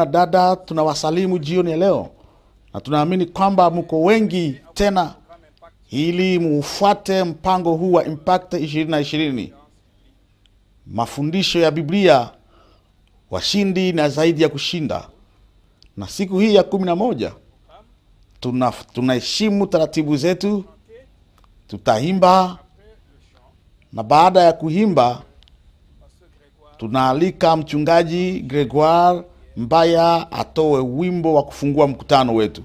na dada, tunawasalimu jioni ya leo na tunaamini kwamba mko wengi tena, ili muufuate mpango huu wa Impact 2020 mafundisho ya Biblia, washindi na zaidi ya kushinda. Na siku hii ya kumi na moja tunaheshimu tuna taratibu zetu, tutaimba na baada ya kuimba tunaalika mchungaji Gregoire Mbaya atoe wimbo wa kufungua mkutano wetu.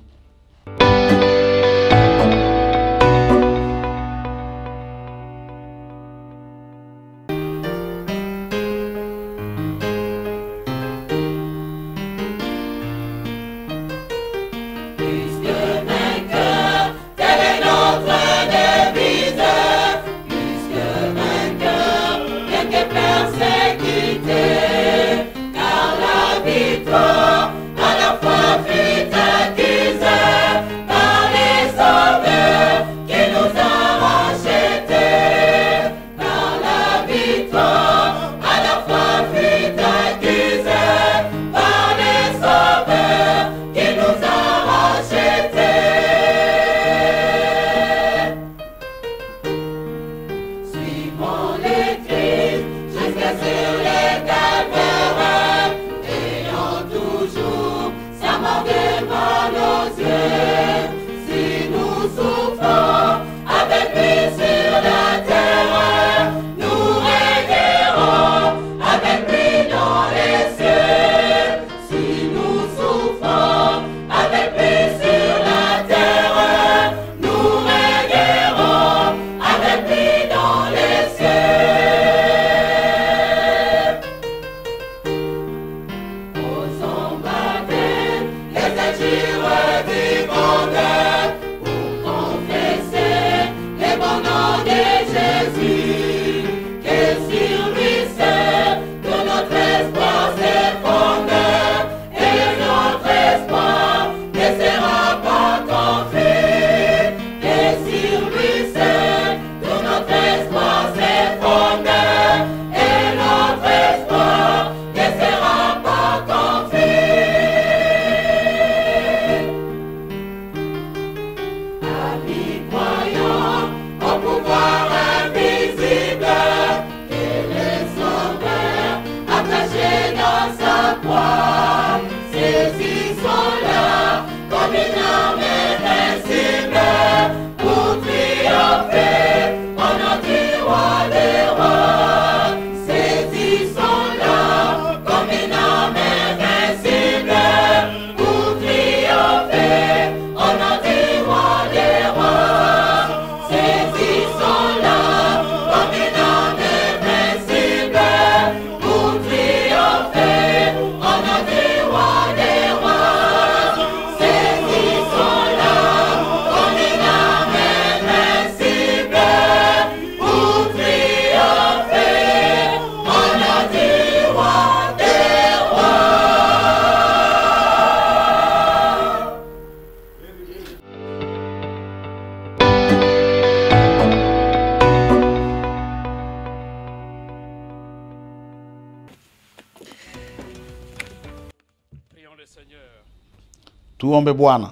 Tuombe Bwana.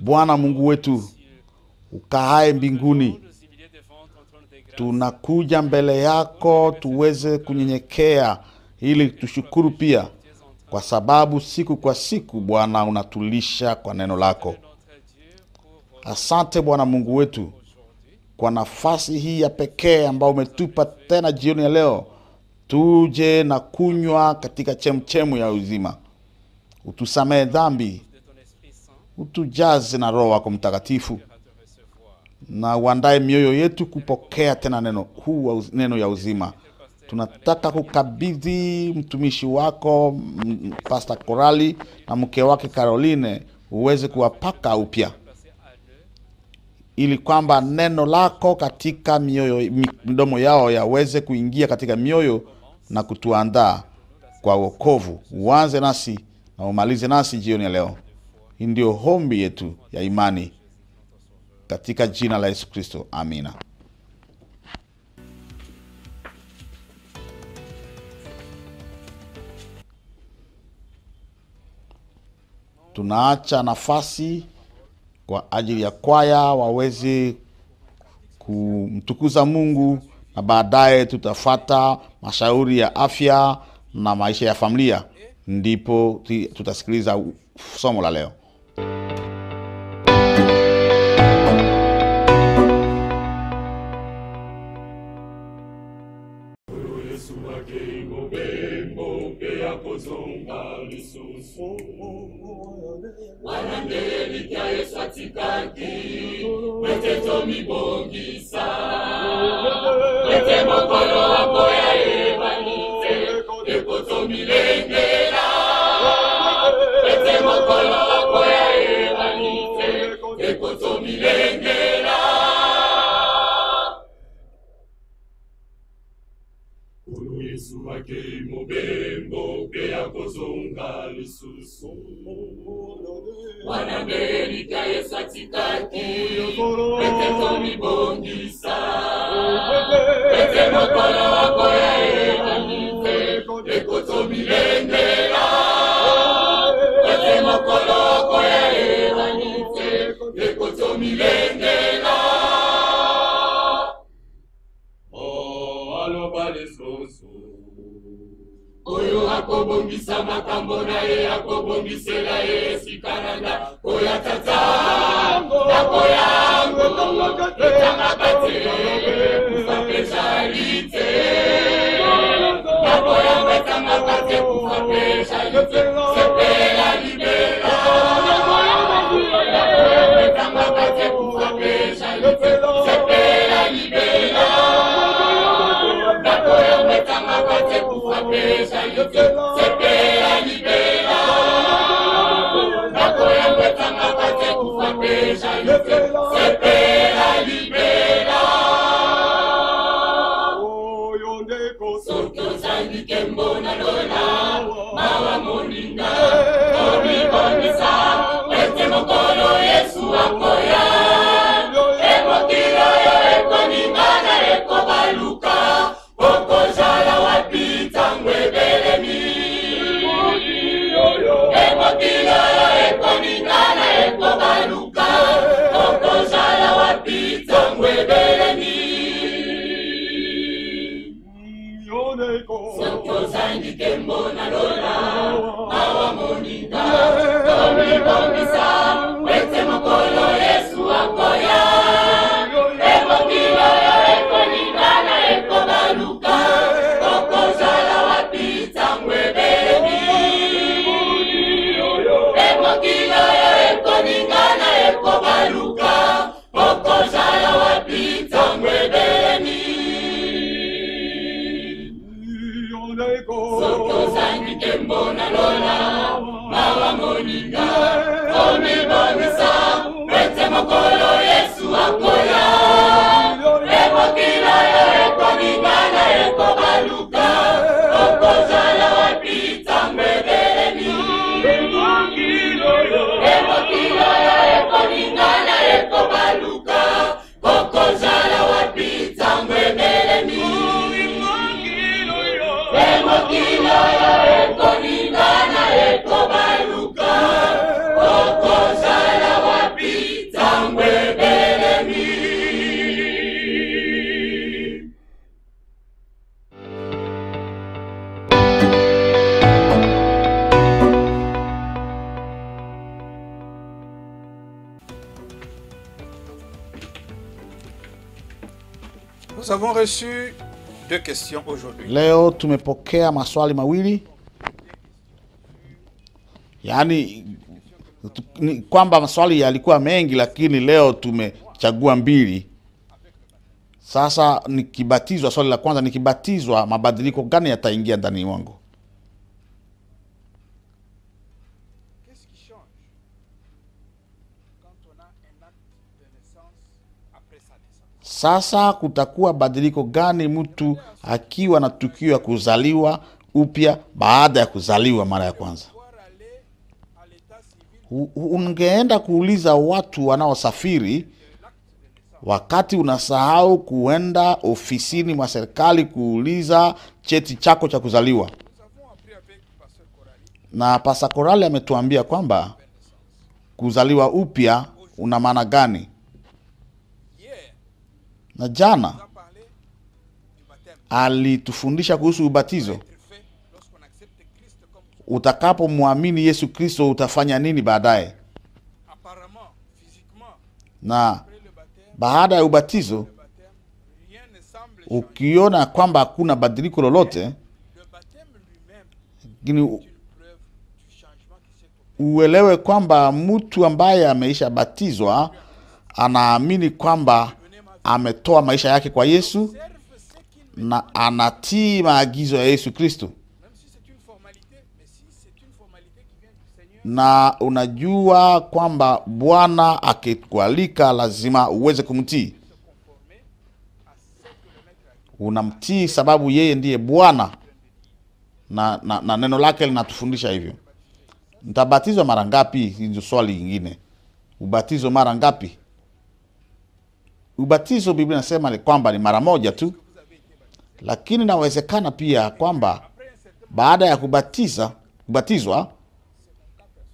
Bwana Mungu wetu ukahae mbinguni, tunakuja mbele yako tuweze kunyenyekea, ili tushukuru pia, kwa sababu siku kwa siku Bwana unatulisha kwa neno lako. Asante Bwana Mungu wetu kwa nafasi hii ya pekee ambayo umetupa tena jioni ya leo, tuje na kunywa katika chemchemu ya uzima utusamehe dhambi, utujaze na Roho wako Mtakatifu na uandae mioyo yetu kupokea tena neno huu, neno ya uzima. Tunataka kukabidhi mtumishi wako Pasta Korali na mke wake Caroline, uweze kuwapaka upya, ili kwamba neno lako katika mioyo, midomo yao yaweze kuingia katika mioyo na kutuandaa kwa wokovu. Uanze nasi na umalize nasi jioni ya leo. Hii ndio hombi yetu ya imani katika jina la Yesu Kristo, amina. Tunaacha nafasi kwa ajili ya kwaya waweze kumtukuza Mungu na baadaye tutafata mashauri ya afya na maisha ya familia ndipo tutasikiliza somo la leo. wanandelelika yesu atikaki weteto somos Soto San Dikembo na lola Leo tumepokea maswali mawili, yaani kwamba maswali yalikuwa mengi, lakini leo tumechagua mbili. Sasa nikibatizwa, swali la kwanza, nikibatizwa mabadiliko gani yataingia ndani mwangu? Sasa kutakuwa badiliko gani mtu akiwa na tukio ya kuzaliwa upya baada ya kuzaliwa mara ya kwanza? Ungeenda kuuliza watu wanaosafiri wakati unasahau kuenda ofisini mwa serikali kuuliza cheti chako cha kuzaliwa. Na Pasa Korali ametuambia kwamba kuzaliwa upya una maana gani? Na jana alitufundisha kuhusu ubatizo. Utakapomwamini Yesu Kristo utafanya nini baadaye? Na baada ya ubatizo, ukiona kwamba hakuna badiliko lolote, lakini uelewe kwamba mtu ambaye ameisha batizwa anaamini kwamba ametoa maisha yake kwa Yesu na anatii maagizo ya Yesu Kristo. Na unajua kwamba Bwana akikualika lazima uweze kumtii. Unamtii sababu yeye ndiye Bwana na, na, na neno lake linatufundisha hivyo. ntabatizwa mara ngapi? hizo swali lingine. Ubatizo mara ngapi? ubatizo Biblia inasema ni kwamba ni mara moja tu, lakini inawezekana pia kwamba baada ya kubatiza kubatizwa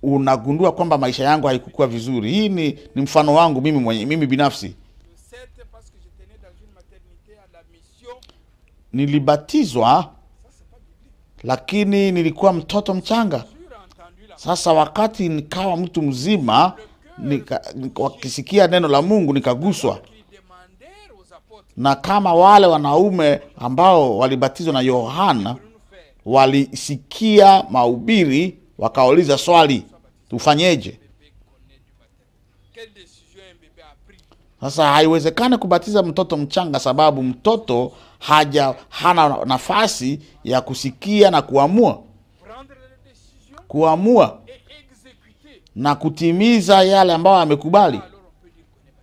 unagundua kwamba maisha yangu haikukua vizuri. Hii ni, ni mfano wangu mimi mwenye, mimi binafsi nilibatizwa, lakini nilikuwa mtoto mchanga. Sasa wakati nikawa mtu mzima nika, wakisikia neno la Mungu nikaguswa na kama wale wanaume ambao walibatizwa na Yohana walisikia maubiri wakauliza swali, tufanyeje? Sasa haiwezekani kubatiza mtoto mchanga, sababu mtoto haja hana nafasi ya kusikia na kuamua kuamua na kutimiza yale ambayo amekubali.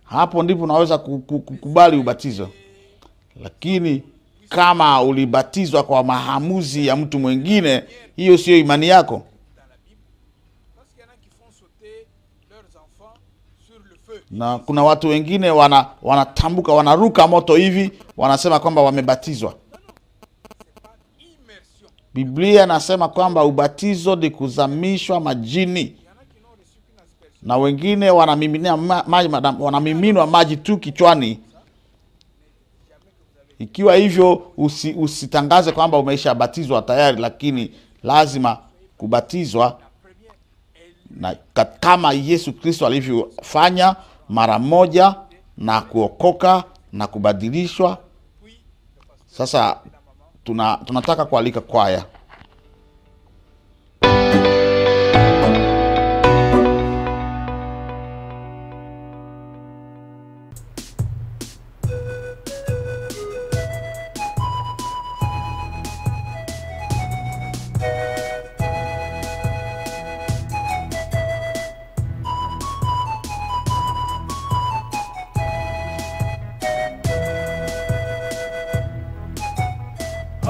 Hapo ndipo unaweza kukubali ubatizo. Lakini kama ulibatizwa kwa mahamuzi ya mtu mwingine, hiyo siyo imani yako. Na kuna watu wengine wana wanatambuka wanaruka moto hivi, wanasema kwamba wamebatizwa. Biblia inasema kwamba ubatizo ni kuzamishwa majini, na wengine wanamiminwa maji tu kichwani ikiwa hivyo, usi, usitangaze kwamba umeshabatizwa tayari, lakini lazima kubatizwa na kama Yesu Kristo alivyofanya mara moja na kuokoka na kubadilishwa. Sasa tuna, tunataka kualika kwaya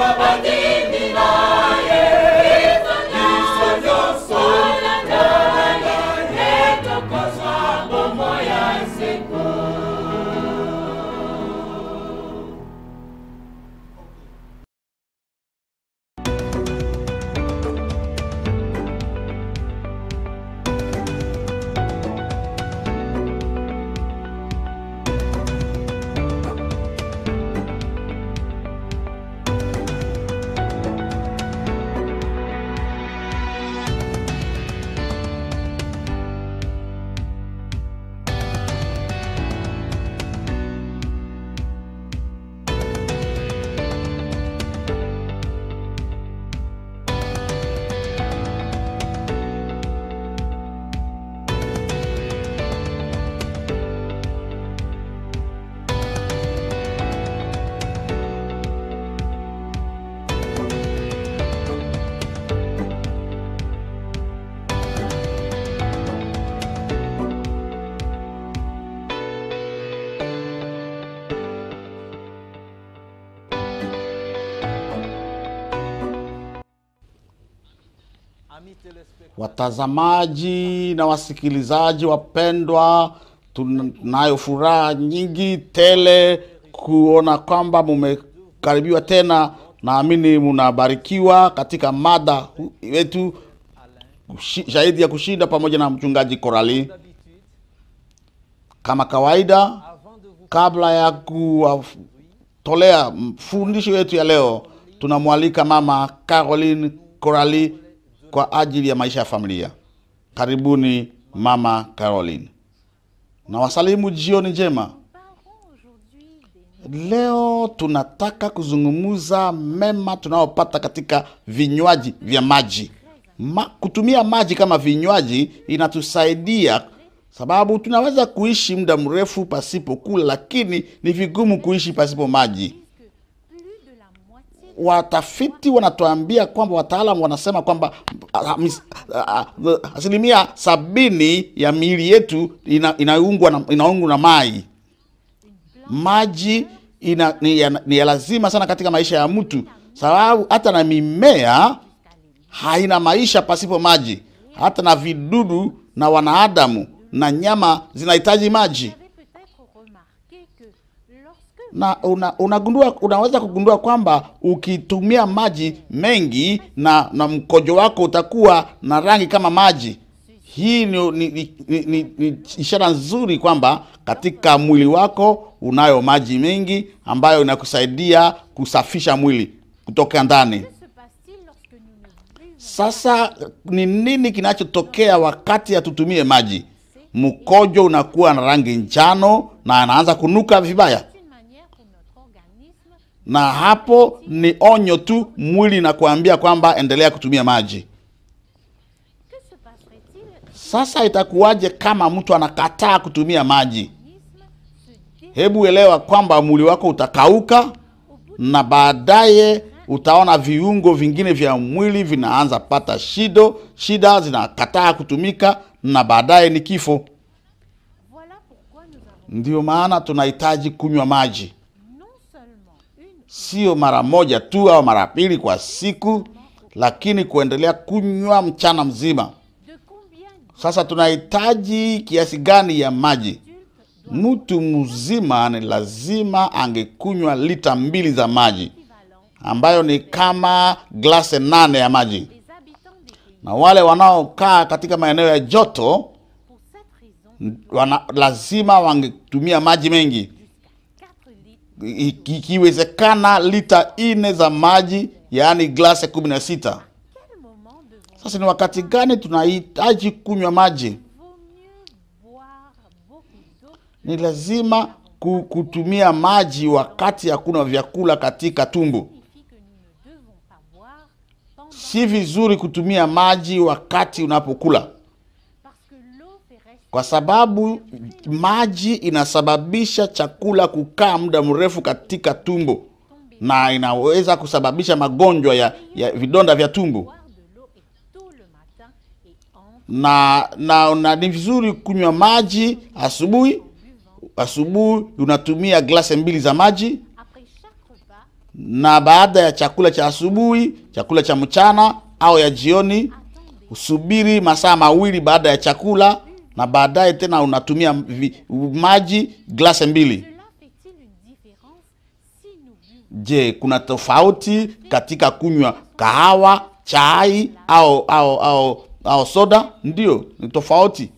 Bhagavati Watazamaji na wasikilizaji wapendwa, tunayo furaha nyingi tele kuona kwamba mumekaribiwa tena. Naamini munabarikiwa katika mada yetu shahidi ya kushinda, pamoja na mchungaji Korali. Kama kawaida, kabla ya kuwatolea fundisho yetu ya leo, tunamwalika mama Caroline Korali kwa ajili ya maisha ya familia. Karibuni Mama Caroline, na wasalimu jioni njema. Leo tunataka kuzungumza mema tunayopata katika vinywaji vya maji. Ma, kutumia maji kama vinywaji inatusaidia sababu tunaweza kuishi muda mrefu pasipo kula, lakini ni vigumu kuishi pasipo maji watafiti wanatuambia kwamba wataalamu wanasema kwamba ah, ah, ah, asilimia sabini ya miili yetu ina, inaungwa na, ina na mai maji ina, ni, ya, ni ya lazima sana katika maisha ya mtu, sababu hata na mimea haina maisha pasipo maji. Hata na vidudu na wanadamu na nyama zinahitaji maji na una, unagundua unaweza kugundua kwamba ukitumia maji mengi na, na mkojo wako utakuwa na rangi kama maji. Hii ni, ni, ni, ni, ni ishara nzuri kwamba katika mwili wako unayo maji mengi ambayo inakusaidia kusafisha mwili kutoka ndani. Sasa ni nini kinachotokea wakati atutumie maji? Mkojo unakuwa na rangi njano na anaanza kunuka vibaya na hapo ni onyo tu, mwili nakuambia kwamba endelea kutumia maji. Sasa itakuwaje kama mtu anakataa kutumia maji? Hebu elewa kwamba mwili wako utakauka na baadaye utaona viungo vingine vya mwili vinaanza pata shido, shida zinakataa kutumika na baadaye ni kifo. ndio maana tunahitaji kunywa maji sio mara moja tu au mara pili kwa siku, lakini kuendelea kunywa mchana mzima. Sasa tunahitaji kiasi gani ya maji? Mtu mzima ni lazima angekunywa lita mbili za maji, ambayo ni kama glasi nane ya maji, na wale wanaokaa katika maeneo ya joto wana, lazima wangetumia maji mengi ikiwezekana inawezekana lita ine za maji, yaani glasi ya kumi na sita. Sasa ni wakati gani tunahitaji kunywa maji? Ni lazima kutumia maji wakati hakuna vyakula katika tumbo. Si vizuri kutumia maji wakati unapokula, kwa sababu maji inasababisha chakula kukaa muda mrefu katika tumbo na inaweza kusababisha magonjwa ya, ya vidonda vya tumbo na, na, na ni vizuri kunywa maji asubuhi. Asubuhi unatumia glasi mbili za maji, na baada ya chakula cha asubuhi, chakula cha mchana au ya jioni, usubiri masaa mawili baada ya chakula, na baadaye tena unatumia vi, maji glasi mbili. Je, kuna tofauti katika kunywa kahawa, chai au au au, au soda? Ndio, ni tofauti.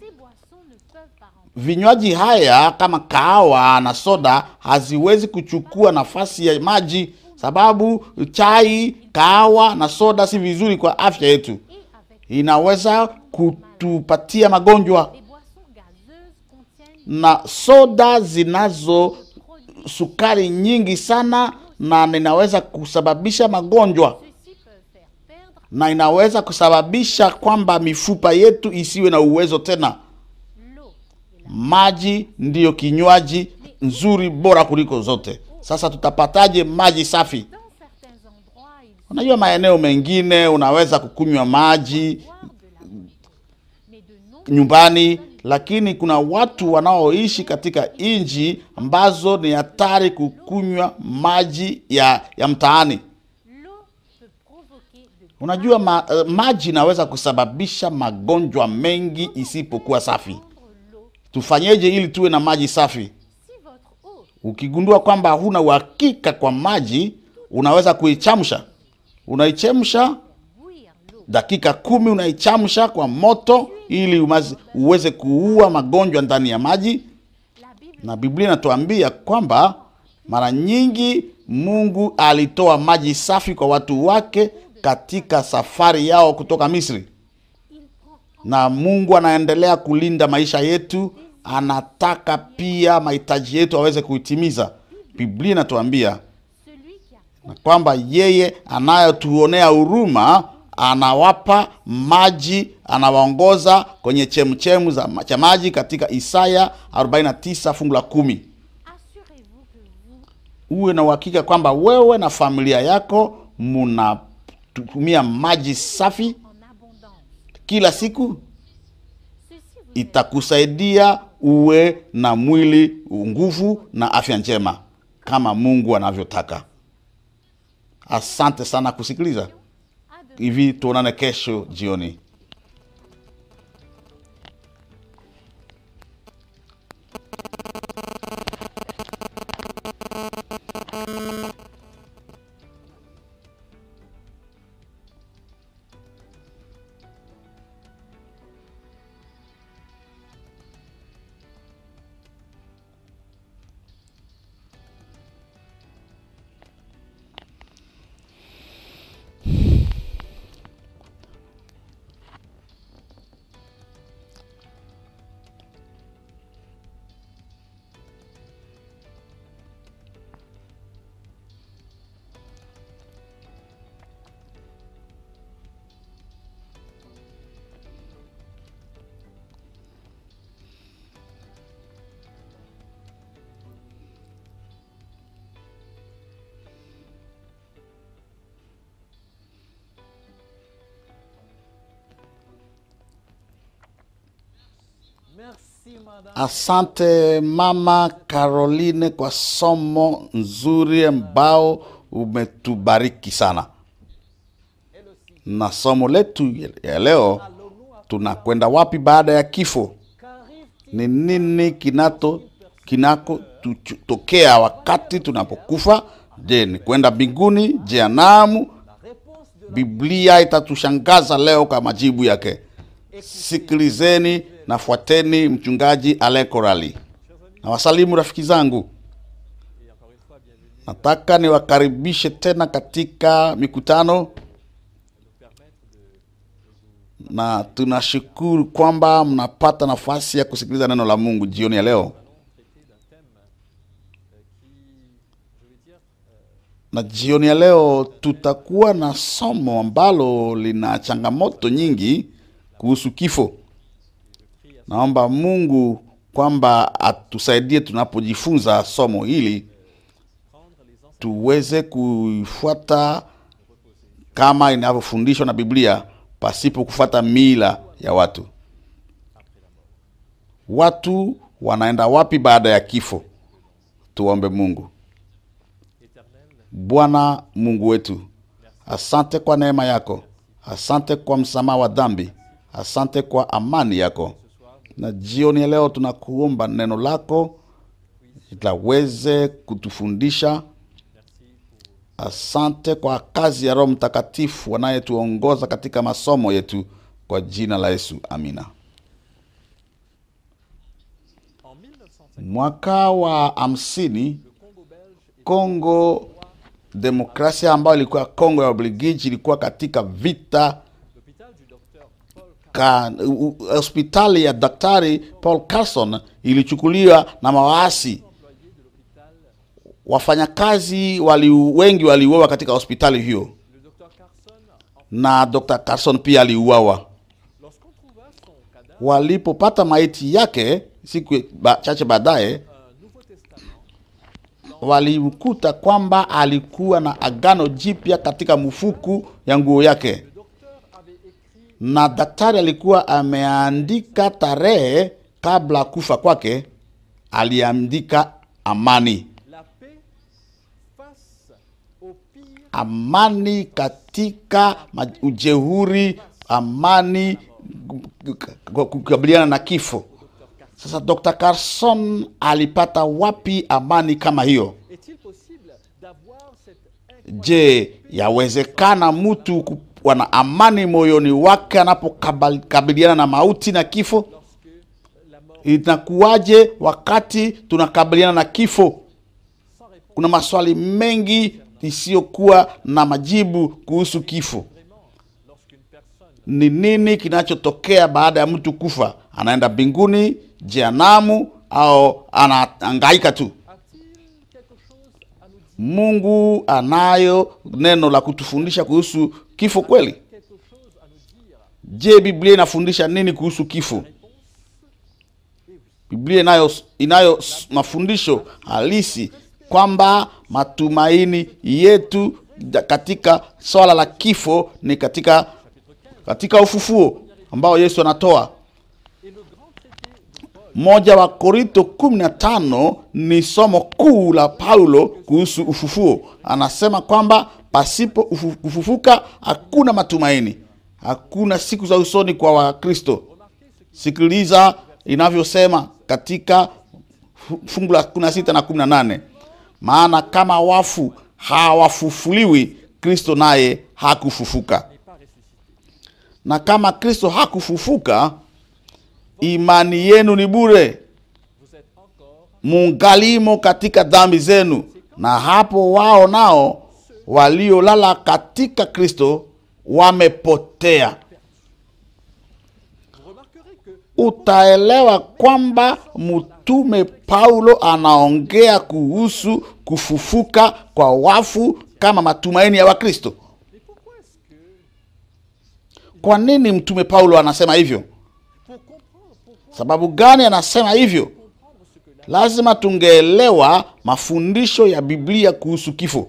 Vinywaji haya kama kahawa na soda haziwezi kuchukua nafasi ya maji, sababu chai, kahawa na soda si vizuri kwa afya yetu, inaweza kutupatia magonjwa. Na soda zinazo sukari nyingi sana na ninaweza kusababisha magonjwa na inaweza kusababisha kwamba mifupa yetu isiwe na uwezo tena. Maji ndiyo kinywaji nzuri bora kuliko zote. Sasa tutapataje maji safi? Unajua, maeneo mengine unaweza kukunywa maji nyumbani, lakini kuna watu wanaoishi katika nchi ambazo ni hatari kukunywa maji ya, ya mtaani. Unajua ma, uh, maji inaweza kusababisha magonjwa mengi isipokuwa safi. Tufanyeje ili tuwe na maji safi? Ukigundua kwamba huna uhakika kwa maji, unaweza kuichemsha, unaichemsha dakika kumi unaichamsha kwa moto ili uweze kuua magonjwa ndani ya maji. Na Biblia inatuambia kwamba mara nyingi Mungu alitoa maji safi kwa watu wake katika safari yao kutoka Misri, na Mungu anaendelea kulinda maisha yetu. Anataka pia mahitaji yetu aweze kuitimiza. Biblia inatuambia na kwamba yeye anayotuonea huruma anawapa maji, anawaongoza kwenye chemchemu za cha maji katika Isaya 49 fungu la kumi. Uwe na uhakika kwamba wewe na familia yako munatumia maji safi kila siku, itakusaidia uwe na mwili nguvu na afya njema kama Mungu anavyotaka. Asante sana kusikiliza hivi tuonane kesho jioni. Asante Mama Caroline kwa somo nzuri ambao umetubariki sana, na somo letu ya leo, tunakwenda wapi baada ya kifo? Ni nini kinato kinakotokea wakati tunapokufa? Je, ni kwenda mbinguni, anamu? Biblia itatushangaza leo kwa majibu yake. Sikilizeni nafuateni mchungaji Alekorali na wasalimu rafiki zangu. Nataka niwakaribishe tena katika mikutano, na tunashukuru kwamba mnapata nafasi ya kusikiliza neno la Mungu jioni ya leo. Na jioni ya leo tutakuwa na somo ambalo lina changamoto nyingi kuhusu kifo. Naomba Mungu kwamba atusaidie tunapojifunza somo hili tuweze kuifuata kama inavyofundishwa na Biblia pasipo kufuata mila ya watu. Watu wanaenda wapi baada ya kifo? Tuombe Mungu. Bwana Mungu wetu, asante kwa neema yako, asante kwa msamaha wa dhambi, asante kwa amani yako na jioni ya leo tunakuomba neno lako laweze kutufundisha. Asante kwa kazi ya Roho Mtakatifu anayetuongoza katika masomo yetu, kwa jina la Yesu, amina. Mwaka wa hamsini Kongo Demokrasia ambayo ilikuwa Kongo ya Ubelgiji ilikuwa katika vita ka, hospitali ya Daktari Paul Carson ilichukuliwa na mawaasi. Wafanyakazi wali wengi waliuawa katika hospitali hiyo, na Dr. Carson pia aliuawa. Walipopata maiti yake siku ba, chache baadaye walimkuta kwamba alikuwa na agano jipya katika mfuku ya nguo yake na daktari alikuwa ameandika tarehe kabla kufa kwake, aliandika amani, amani katika ujehuri amani kukabiliana na kifo. Sasa Dr. Carson alipata wapi amani kama hiyo? Je, yawezekana mtu wana amani moyoni wake anapokabiliana na mauti na kifo? Inakuwaje wakati tunakabiliana na kifo? Kuna maswali mengi isiyokuwa na majibu kuhusu kifo. Ni nini kinachotokea baada ya mtu kufa? Anaenda mbinguni, jehanamu, au anaangaika tu? Mungu anayo neno la kutufundisha kuhusu kifo kweli? Je, Biblia inafundisha nini kuhusu kifo? Biblia inayo, inayo mafundisho halisi kwamba matumaini yetu katika swala la kifo ni katika katika ufufuo ambao Yesu anatoa moja wa Korinto 15 ni somo kuu la Paulo kuhusu ufufuo. Anasema kwamba pasipo kufufuka hakuna matumaini, hakuna siku za usoni kwa Wakristo. Sikiliza inavyosema katika fungu la 16 na 18, maana kama wafu hawafufuliwi, Kristo naye hakufufuka. Na kama Kristo hakufufuka imani yenu ni bure, mungalimo katika dhambi zenu, na hapo wao nao waliolala katika Kristo wamepotea. Utaelewa kwamba mtume Paulo anaongea kuhusu kufufuka kwa wafu kama matumaini ya Wakristo. Kwa nini mtume Paulo anasema hivyo? Sababu gani anasema hivyo? Lazima tungeelewa mafundisho ya Biblia kuhusu kifo.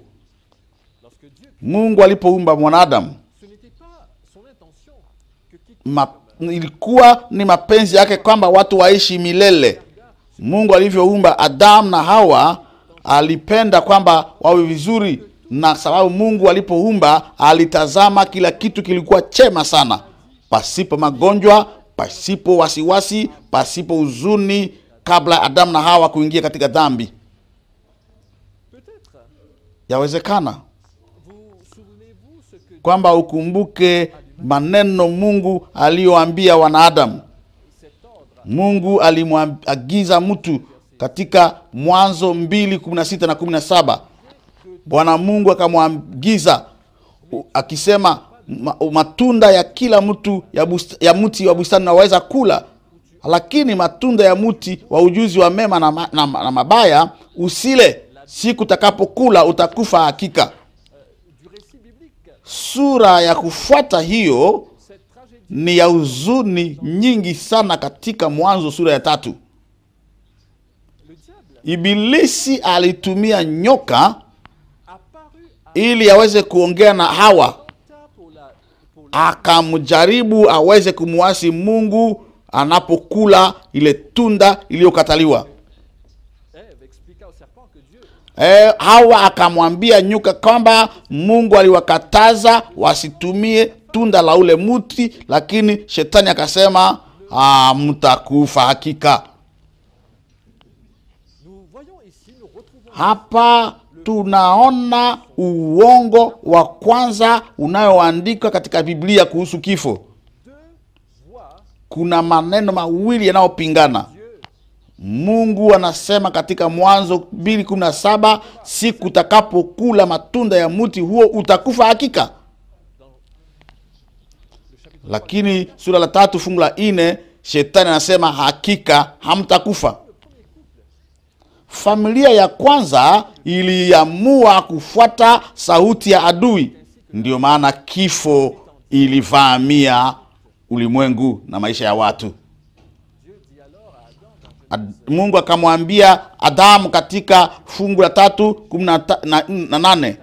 Mungu alipoumba mwanadamu Ma, ilikuwa ni mapenzi yake kwamba watu waishi milele. Mungu alivyoumba Adamu na Hawa alipenda kwamba wawe vizuri, na sababu Mungu alipoumba alitazama kila kitu kilikuwa chema sana, pasipo magonjwa, pasipo wasiwasi, pasipo huzuni, kabla Adamu na Hawa kuingia katika dhambi. Yawezekana kwamba ukumbuke maneno Mungu aliyoambia wanaadamu Mungu alimwagiza mtu katika Mwanzo mbili kumi na sita na kumi na saba Bwana Mungu akamwagiza akisema matunda ya kila mtu ya, busta, ya mti wa bustani naweza kula, lakini matunda ya mti wa ujuzi wa mema na, ma, na, na mabaya usile, siku utakapokula utakufa hakika. Sura ya kufuata hiyo ni ya huzuni nyingi sana katika Mwanzo sura ya tatu. Ibilisi alitumia nyoka ili aweze kuongea na Hawa akamjaribu aweze kumwasi Mungu anapokula ile tunda iliyokataliwa. E, Hawa akamwambia nyuka kwamba Mungu aliwakataza wasitumie tunda la ule muti, lakini shetani akasema ah, mtakufa hakika. Hapa tunaona uongo wa kwanza unayoandikwa katika Biblia kuhusu kifo. Kuna maneno mawili yanayopingana. Mungu anasema katika Mwanzo 2:17 siku utakapokula matunda ya mti huo utakufa hakika, lakini sura la tatu fungu la nne shetani anasema hakika hamtakufa familia ya kwanza iliamua kufuata sauti ya adui. Ndiyo maana kifo ilivamia ulimwengu na maisha ya watu. Ad, Mungu akamwambia Adamu katika fungu la tatu kumi na, na, na nane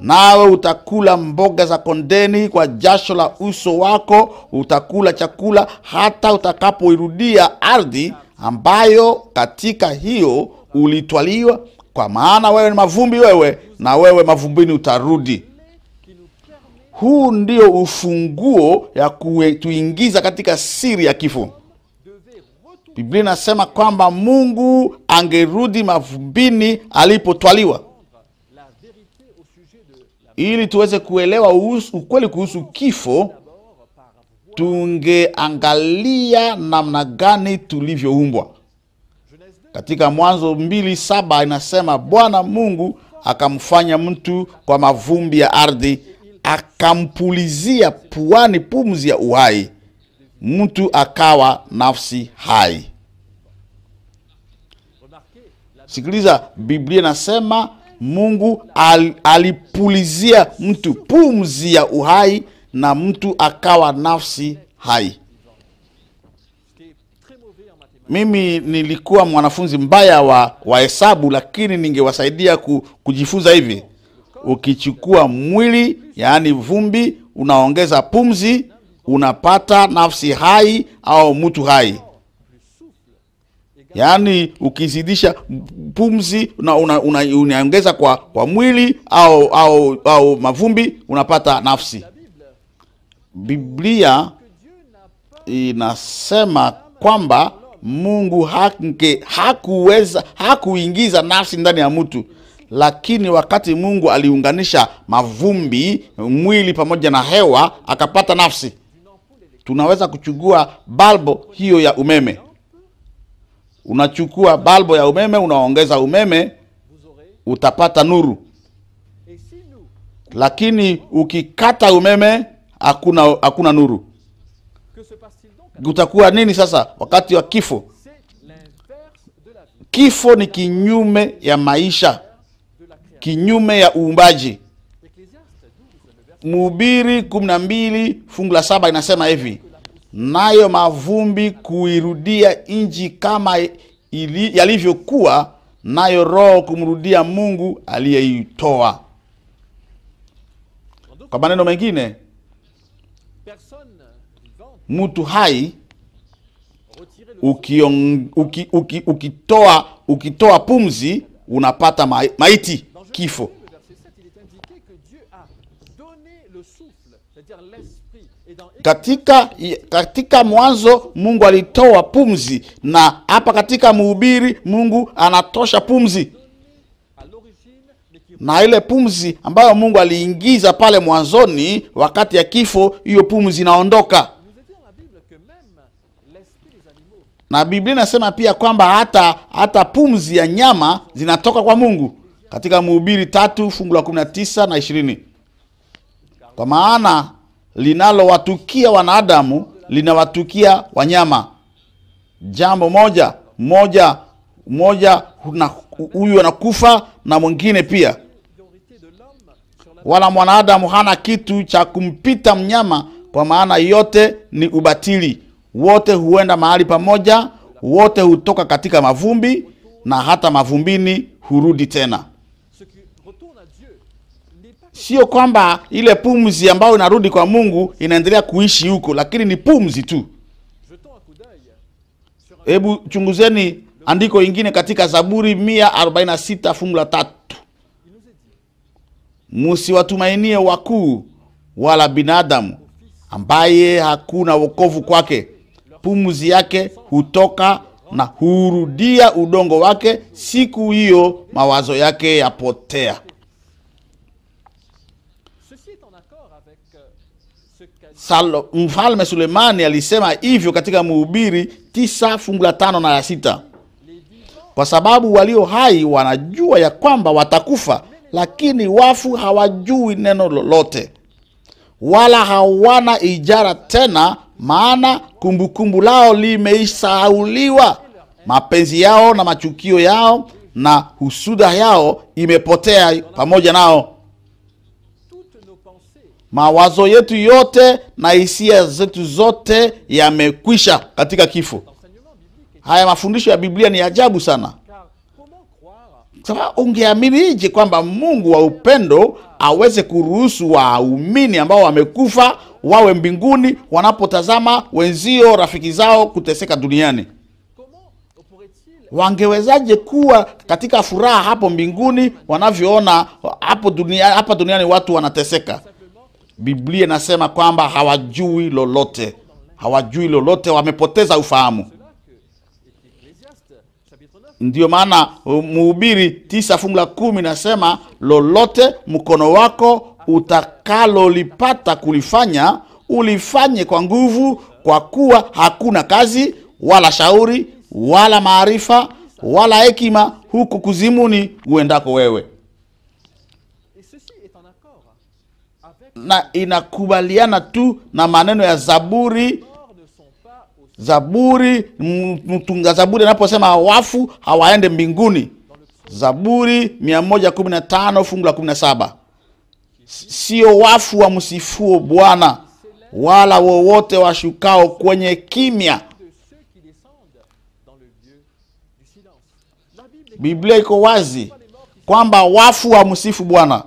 nawe utakula mboga za kondeni kwa jasho la uso wako utakula chakula hata utakapoirudia ardhi ambayo katika hiyo ulitwaliwa, kwa maana wewe ni mavumbi wewe, na wewe mavumbini utarudi. Huu ndio ufunguo ya kutuingiza katika siri ya kifo. Biblia inasema kwamba Mungu angerudi mavumbini alipotwaliwa, ili tuweze kuelewa ukweli kuhusu kifo. Tungeangalia namna gani tulivyoumbwa katika Mwanzo mbili saba inasema Bwana Mungu akamfanya mtu kwa mavumbi ya ardhi, akampulizia puani pumzi ya uhai, mtu akawa nafsi hai. Sikiliza, Biblia inasema Mungu al, alipulizia mtu pumzi ya uhai na mtu akawa nafsi hai. Mimi nilikuwa mwanafunzi mbaya wa, wa hesabu, lakini ningewasaidia ku, kujifunza hivi. Ukichukua mwili, yaani vumbi, unaongeza pumzi, unapata nafsi hai au mtu hai. Yaani ukizidisha pumzi unaongeza una, una, una kwa, kwa mwili au, au, au mavumbi unapata nafsi. Biblia inasema kwamba Mungu hake hakuweza hakuingiza nafsi ndani ya mtu, lakini wakati Mungu aliunganisha mavumbi, mwili pamoja na hewa, akapata nafsi. Tunaweza kuchukua balbo hiyo ya umeme, unachukua balbo ya umeme, unaongeza umeme, utapata nuru. Lakini ukikata umeme, hakuna hakuna nuru utakuwa nini sasa wakati wa kifo? Kifo ni kinyume ya maisha, kinyume ya uumbaji. mubiri kumi na mbili fungu la saba inasema hivi, nayo mavumbi kuirudia nji kama yalivyokuwa, nayo roho kumrudia Mungu aliyeitoa. Kwa maneno mengine mtu hai ukion, uki, uki, ukitoa ukitoa pumzi unapata maiti kifo. Katika, katika Mwanzo Mungu alitoa pumzi, na hapa katika Mhubiri Mungu anatosha pumzi, na ile pumzi ambayo Mungu aliingiza pale mwanzoni wakati ya kifo, hiyo pumzi inaondoka. na Biblia inasema pia kwamba hata hata pumzi ya nyama zinatoka kwa Mungu katika Mhubiri tatu fungu la kumi na tisa na ishirini kwa maana linalowatukia wanadamu linawatukia wanyama, jambo moja moja moja, huyu anakufa na mwingine pia. Wala mwanadamu hana kitu cha kumpita mnyama, kwa maana yote ni ubatili wote huenda mahali pamoja, wote hutoka katika mavumbi na hata mavumbini hurudi tena. Sio kwamba ile pumzi ambayo inarudi kwa Mungu inaendelea kuishi huko, lakini ni pumzi tu. Hebu chunguzeni andiko ingine katika Zaburi 146 fungu la tatu, musiwatumainie wakuu wala binadamu ambaye hakuna wokovu kwake, pumzi yake hutoka na hurudia udongo wake, siku hiyo mawazo yake yapotea. Salo, mfalme Sulemani alisema hivyo katika Mhubiri tisa fungu la tano na ya sita kwa sababu walio hai wanajua ya kwamba watakufa, lakini wafu hawajui neno lolote, wala hawana ijara tena maana kumbukumbu lao limeisauliwa, mapenzi yao na machukio yao na husuda yao imepotea pamoja nao. Mawazo yetu yote na hisia zetu zote yamekwisha katika kifo. Haya mafundisho ya Biblia ni ajabu sana. Sasa ungeaminije kwamba Mungu wa upendo aweze kuruhusu waumini ambao wamekufa wawe mbinguni wanapotazama wenzio, rafiki zao kuteseka duniani? Wangewezaje kuwa katika furaha hapo mbinguni wanavyoona hapo dunia, hapa duniani watu wanateseka? Biblia inasema kwamba hawajui lolote, hawajui lolote, wamepoteza ufahamu ndio maana Mhubiri tisa fungu la kumi nasema lolote mkono wako utakalolipata kulifanya ulifanye kwa nguvu, kwa kuwa hakuna kazi wala shauri wala maarifa wala hekima huku kuzimuni uendako wewe. Na inakubaliana tu na maneno ya Zaburi Zaburi, mtunga zaburi anaposema wafu hawaende mbinguni, Zaburi 115 fungu la 17, sio wafu wa msifuo Bwana wala wowote washukao kwenye kimya. Biblia iko wazi kwamba wafu wa msifu Bwana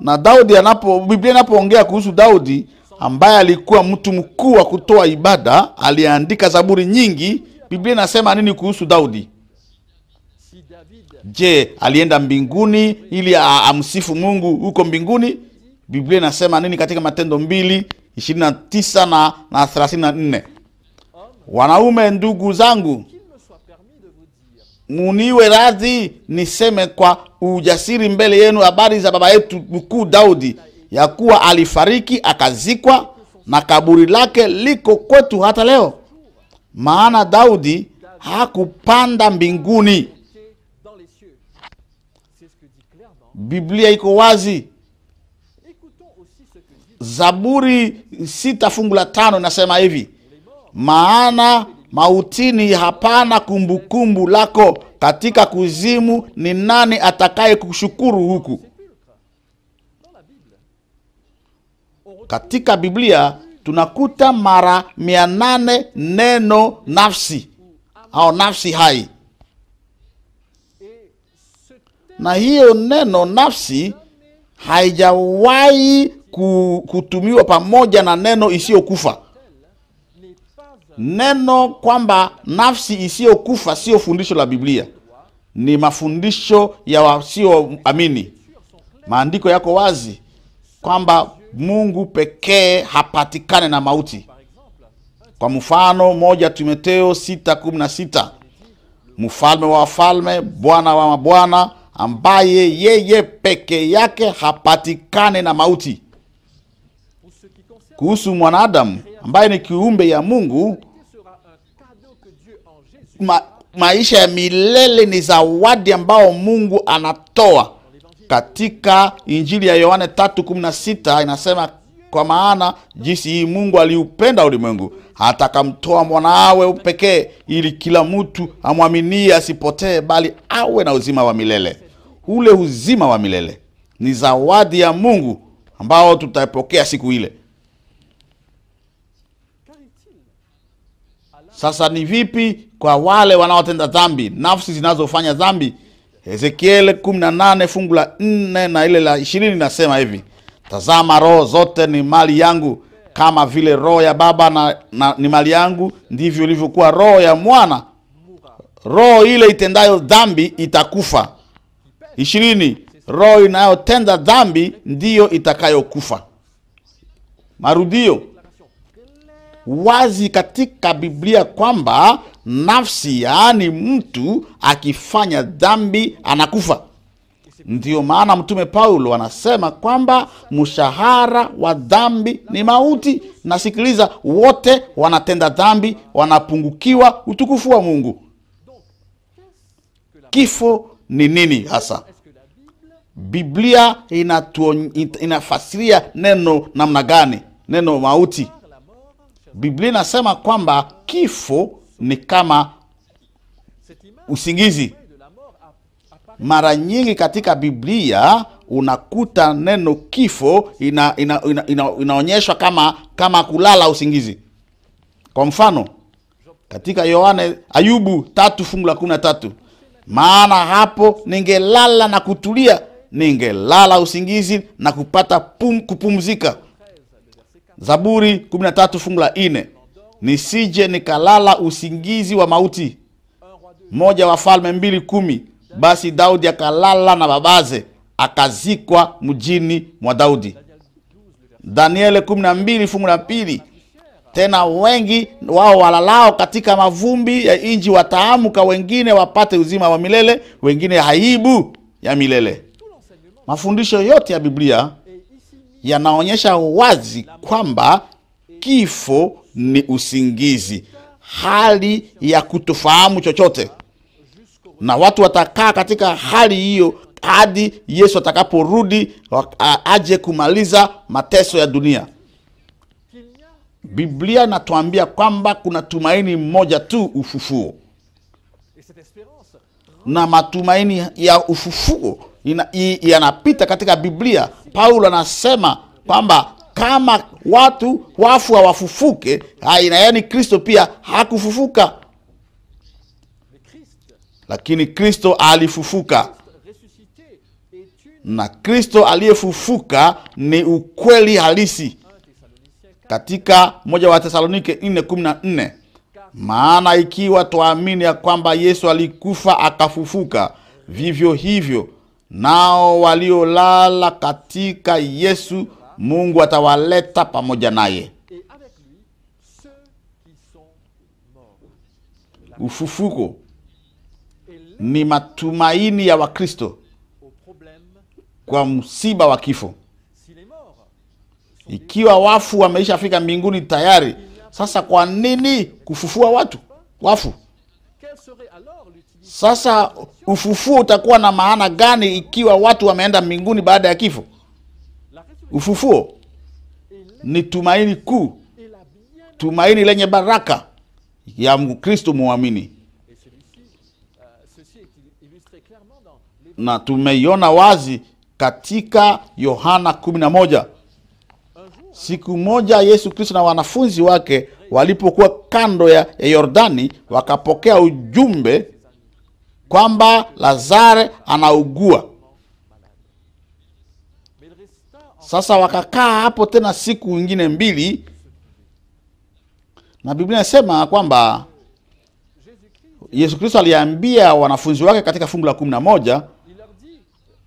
na Daudi anapo, Biblia inapoongea kuhusu Daudi ambaye alikuwa mtu mkuu wa kutoa ibada, aliandika zaburi nyingi. Biblia inasema nini kuhusu Daudi? Je, alienda mbinguni ili amsifu Mungu huko mbinguni? Biblia inasema nini katika Matendo mbili ishirini na tisa na na thelathini na nne Wanaume ndugu zangu, muniwe radhi niseme kwa ujasiri mbele yenu habari za baba yetu mkuu Daudi, ya kuwa alifariki akazikwa na kaburi lake liko kwetu hata leo, maana Daudi hakupanda mbinguni. Biblia iko wazi. Zaburi sita fungu la tano inasema hivi, maana mautini hapana kumbukumbu lako, katika kuzimu ni nani atakaye kushukuru huku Katika Biblia tunakuta mara mia nane neno nafsi au nafsi hai, na hiyo neno nafsi haijawahi kutumiwa pamoja na neno isiyokufa. Neno kwamba nafsi isiyokufa sio fundisho la Biblia, ni mafundisho ya wasioamini. Maandiko yako wazi kwamba Mungu pekee hapatikane na mauti. Kwa mfano moja Timotheo 6:16, mfalme wa wafalme, Bwana wa mabwana, ambaye yeye pekee yake hapatikane na mauti. Kuhusu mwanadamu ambaye ni kiumbe ya Mungu, ma maisha ya milele ni zawadi ambao Mungu anatoa katika Injili ya Yohane 3:16 inasema, kwa maana jinsi hii Mungu aliupenda ulimwengu hata akamtoa mwanawe pekee, ili kila mtu amwaminie asipotee, bali awe na uzima wa milele. Ule uzima wa milele ni zawadi ya Mungu ambao tutapokea siku ile. Sasa ni vipi kwa wale wanaotenda dhambi, nafsi zinazofanya dhambi? Ezekieli 18 fungu la 4 na ile la ishirini inasema hivi, tazama roho zote ni mali yangu, kama vile roho ya baba na, na, ni mali yangu, ndivyo ilivyokuwa roho ya mwana. Roho ile itendayo dhambi itakufa. ishirini roho inayotenda dhambi ndiyo itakayokufa. Marudio, wazi katika Biblia kwamba nafsi, yaani mtu akifanya dhambi anakufa. Ndiyo maana Mtume Paulo anasema kwamba mshahara wa dhambi ni mauti, nasikiliza wote wanatenda dhambi wanapungukiwa utukufu wa Mungu. Kifo ni nini hasa? Biblia inatuon, inafasiria neno namna gani? Neno mauti Biblia inasema kwamba kifo ni kama usingizi. Mara nyingi katika Biblia unakuta neno kifo ina, ina, ina, ina, inaonyeshwa kama kama kulala usingizi. Kwa mfano katika Yohane Ayubu tatu fungu la kumi na tatu maana hapo ningelala na kutulia, ningelala usingizi na kupata pum, kupumzika Zaburi 13 fungu la 4, nisije nikalala usingizi wa mauti. Moja Wafalme mbili kumi, basi Daudi akalala na babaze akazikwa mjini mwa Daudi. Daniele 12 fungu la pili, tena wengi wao walalao katika mavumbi ya inji wataamuka, wengine wapate uzima wa milele, wengine haibu ya milele. Mafundisho yote ya Biblia yanaonyesha wazi kwamba kifo ni usingizi, hali ya kutofahamu chochote, na watu watakaa katika hali hiyo hadi Yesu atakaporudi aje kumaliza mateso ya dunia. Biblia inatuambia kwamba kuna tumaini mmoja tu, ufufuo, na matumaini ya ufufuo yanapita katika Biblia. Paulo anasema kwamba kama watu wafu hawafufuke, yaani Kristo pia hakufufuka, lakini Kristo alifufuka na Kristo aliyefufuka ni ukweli halisi katika moja wa Tesalonike 4:14 maana ikiwa twaamini ya kwamba Yesu alikufa akafufuka, vivyo hivyo nao waliolala katika Yesu Mungu atawaleta pamoja naye. Ufufuko ni matumaini ya Wakristo kwa msiba wa kifo. Ikiwa wafu wameishafika mbinguni tayari, sasa kwa nini kufufua watu wafu? Sasa ufufuo utakuwa na maana gani ikiwa watu wameenda mbinguni baada ya kifo? Ufufuo ni tumaini kuu, tumaini lenye baraka ya Mkristo muamini, na tumeiona wazi katika Yohana 11. Siku moja Yesu Kristo na wanafunzi wake walipokuwa kando ya Yordani wakapokea ujumbe kwamba Lazare anaugua. Sasa wakakaa hapo tena siku ingine mbili, na Biblia inasema kwamba Yesu Kristo aliambia wanafunzi wake katika fungu la kumi na moja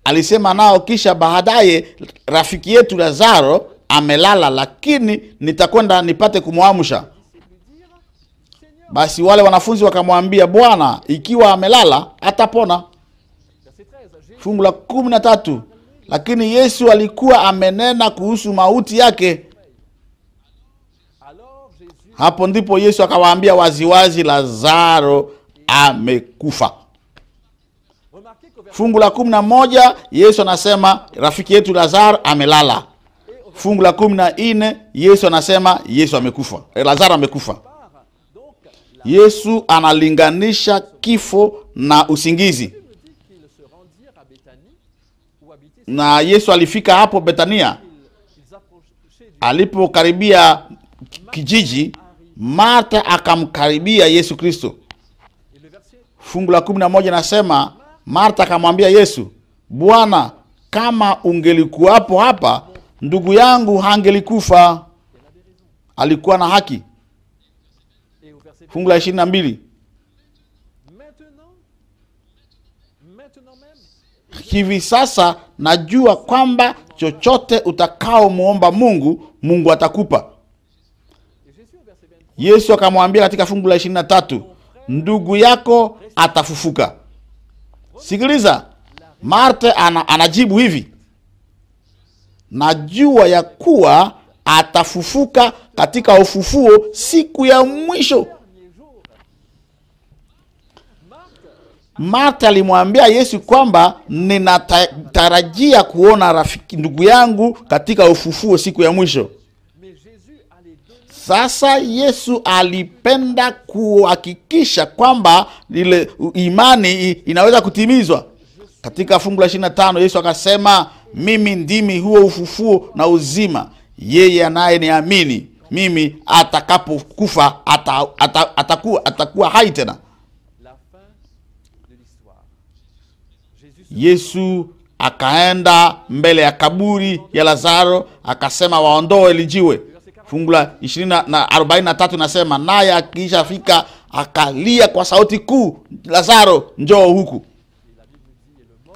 alisema nao, kisha baadaye, rafiki yetu Lazaro amelala, lakini nitakwenda nipate kumwamsha. Basi wale wanafunzi wakamwambia, Bwana, ikiwa amelala atapona. Fungu la kumi na tatu. Lakini Yesu alikuwa amenena kuhusu mauti yake. Hapo ndipo Yesu akawaambia waziwazi, Lazaro amekufa. Fungu la kumi na moja Yesu anasema rafiki yetu Lazaro amelala. Fungu la kumi na nne Yesu anasema Yesu amekufa, eh, Lazaro amekufa. Yesu analinganisha kifo na usingizi, na Yesu alifika hapo Betania, alipokaribia kijiji, Martha akamkaribia Yesu Kristo. Fungu la kumi na moja nasema Martha akamwambia Yesu, Bwana, kama ungelikuwapo hapa, ndugu yangu hangelikufa. Alikuwa na haki fungu la ishirini na mbili hivi sasa najua kwamba chochote utakaomwomba Mungu, Mungu atakupa. Yesu akamwambia katika fungu la ishirini na tatu ndugu yako atafufuka. Sikiliza, Marte ana, anajibu hivi, najua ya kuwa atafufuka katika ufufuo siku ya mwisho. Martha alimwambia Yesu kwamba ninatarajia kuona rafiki ndugu yangu katika ufufuo siku ya mwisho. Sasa Yesu alipenda kuhakikisha kwamba ile imani inaweza kutimizwa. Katika fungu la ishirini tano Yesu akasema, mimi ndimi huo ufufuo na uzima, yeye anaye niamini mimi atakapokufa ata, ata, ata, atakuwa hai tena. Yesu akaenda mbele ya kaburi ya Lazaro akasema waondoe lijiwe. Fungu la 43 na inasema naye akishafika akalia kwa sauti kuu, Lazaro njoo huku.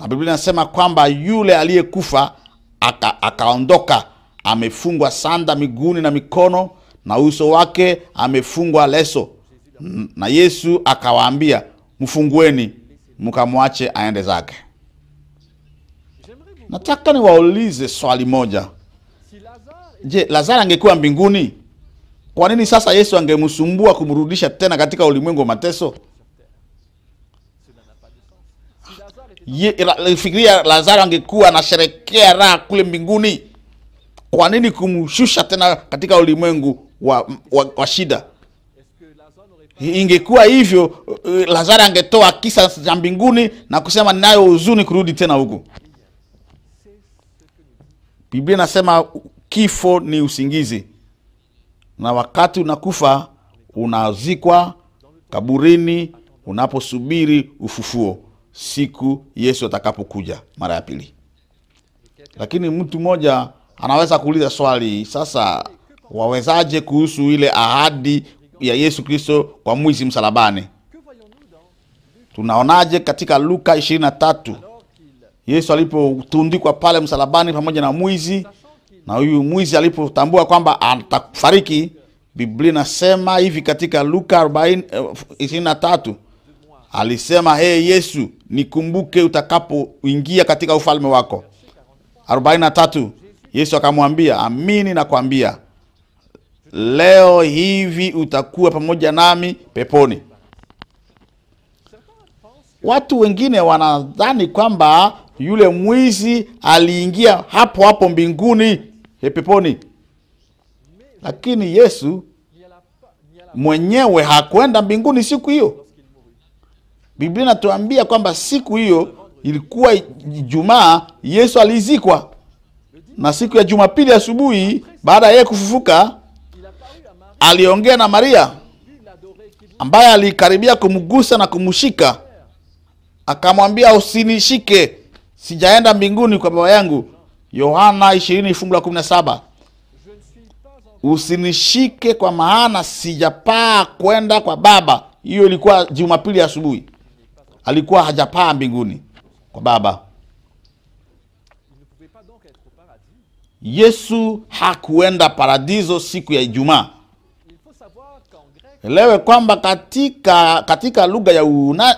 Na Biblia inasema kwamba yule aliyekufa akaondoka, aka amefungwa sanda miguuni na mikono na uso wake amefungwa leso, na Yesu akawaambia mfungueni, mkamwache aende zake. Nataka niwaulize swali moja. Je, Lazaro angekuwa mbinguni, kwa nini sasa Yesu angemsumbua kumrudisha tena katika ulimwengu wa mateso? Ye, fikiria Lazaro angekuwa anasherekea raha kule mbinguni, kwa nini kumshusha tena katika ulimwengu wa, wa, wa shida? Ingekuwa hivyo eh, Lazaro angetoa kisa cha mbinguni na kusema ninayo huzuni kurudi tena huku. Biblia inasema kifo ni usingizi, na wakati unakufa unazikwa kaburini, unaposubiri ufufuo siku Yesu atakapokuja mara ya pili. Lakini mtu mmoja anaweza kuuliza swali sasa, wawezaje kuhusu ile ahadi ya Yesu Kristo kwa mwizi msalabani? Tunaonaje katika Luka ishirini Yesu alipotundikwa pale msalabani pamoja na mwizi, na huyu mwizi alipotambua kwamba atafariki, Biblia inasema hivi katika Luka 23 eh, alisema hey, Yesu nikumbuke utakapoingia katika ufalme wako. 43 Yesu akamwambia, amini nakwambia, leo hivi utakuwa pamoja nami peponi. Watu wengine wanadhani kwamba yule mwizi aliingia hapo hapo mbinguni peponi, lakini Yesu mwenyewe hakwenda mbinguni siku hiyo. Biblia inatuambia kwamba siku hiyo ilikuwa Ijumaa, Yesu alizikwa, na siku ya Jumapili asubuhi baada ya yeye kufufuka aliongea na Maria ambaye alikaribia kumgusa na kumshika, akamwambia usinishike, sijaenda mbinguni kwa baba yangu. Yohana 20 fungu la 17. Usinishike kwa maana sijapaa kwenda kwa Baba. Hiyo ilikuwa Jumapili asubuhi, alikuwa hajapaa mbinguni kwa Baba. Yesu hakuenda paradiso siku ya Ijumaa. Elewe kwamba katika, katika lugha ya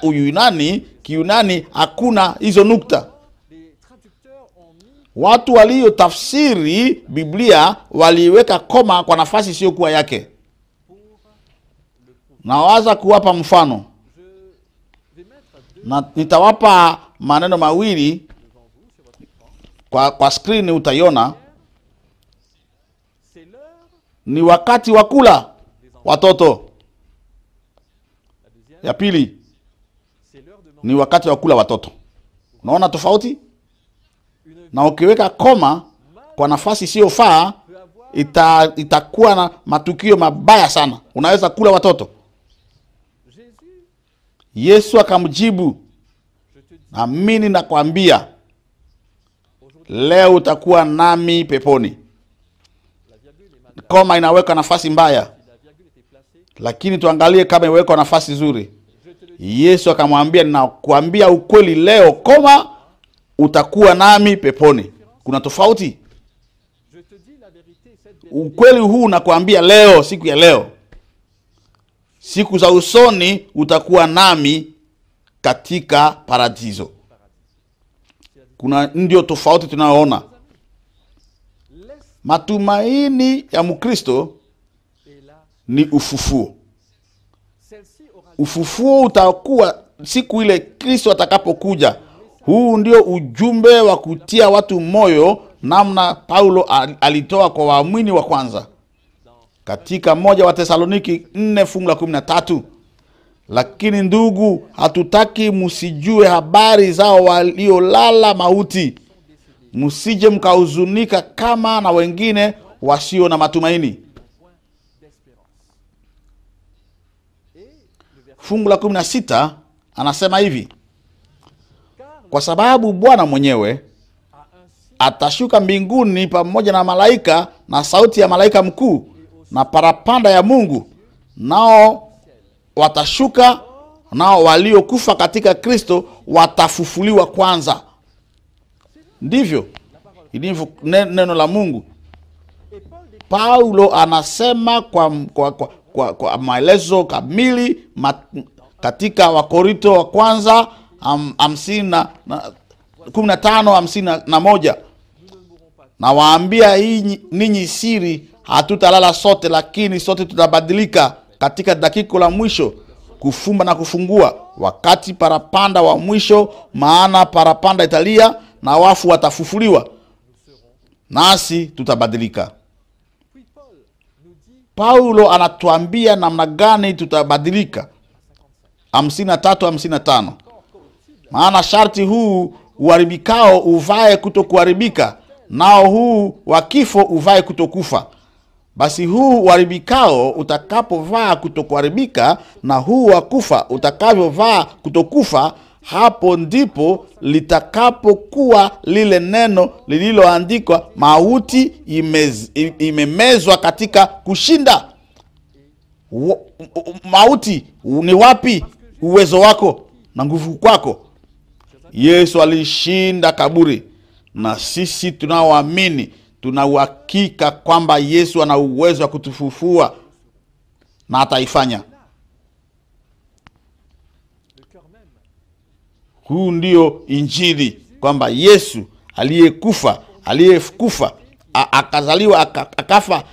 Uyunani, Kiyunani hakuna hizo nukta watu waliotafsiri Biblia waliiweka koma kwa nafasi isiyokuwa yake. Nawaza kuwapa mfano na nitawapa maneno mawili kwa, kwa skrini utaiona. Ni wakati wa kula watoto. Ya pili ni wakati wa kula watoto. Unaona tofauti? na ukiweka koma kwa nafasi isiyofaa ita, itakuwa na matukio mabaya sana, unaweza kula watoto. Yesu akamjibu, namini nakwambia leo utakuwa nami peponi. Koma inawekwa nafasi mbaya, lakini tuangalie kama imewekwa nafasi nzuri. Yesu akamwambia, ninakuambia ukweli, leo koma utakuwa nami peponi. Kuna tofauti. Ukweli huu nakwambia leo, siku ya leo, siku za usoni utakuwa nami katika paradiso. Kuna ndio tofauti tunayoona. Matumaini ya Mkristo ni ufufuo. Ufufuo utakuwa siku ile Kristo atakapokuja huu ndio ujumbe wa kutia watu moyo, namna Paulo alitoa kwa waamini wa kwanza katika moja wa Tesaloniki 4 fungu la 13, lakini ndugu, hatutaki msijue habari zao waliolala mauti, msije mkahuzunika kama na wengine wasio na matumaini. Fungu la 16 anasema hivi kwa sababu Bwana mwenyewe atashuka mbinguni pamoja na malaika na sauti ya malaika mkuu na parapanda ya Mungu, nao watashuka, nao waliokufa katika Kristo watafufuliwa kwanza. Ndivyo ilivyo neno la Mungu. Paulo anasema kwa, kwa, kwa, kwa, kwa maelezo kamili mat, katika Wakorinto wa kwanza hamsini na na moja nawaambia hii ninyi siri, hatutalala sote, lakini sote tutabadilika katika dakiko la mwisho, kufumba na kufungua, wakati parapanda wa mwisho. Maana parapanda italia na wafu watafufuliwa, nasi tutabadilika. Paulo anatuambia namna gani tutabadilika. 53 55 maana sharti huu uharibikao uvae kutokuharibika, nao huu wa kifo uvae kutokufa. Basi huu uharibikao utakapovaa kutokuharibika, na huu wa kufa utakavyovaa kutokufa, hapo ndipo litakapokuwa lile neno lililoandikwa, mauti imemezwa imemezwa katika kushinda. Mauti, ni wapi uwezo wako na nguvu kwako? Yesu alishinda kaburi, na sisi tunaoamini tuna uhakika kwamba Yesu ana uwezo wa kutufufua na ataifanya. Huu ndio Injili, kwamba Yesu aliyekufa aliyekufa akazaliwa akafa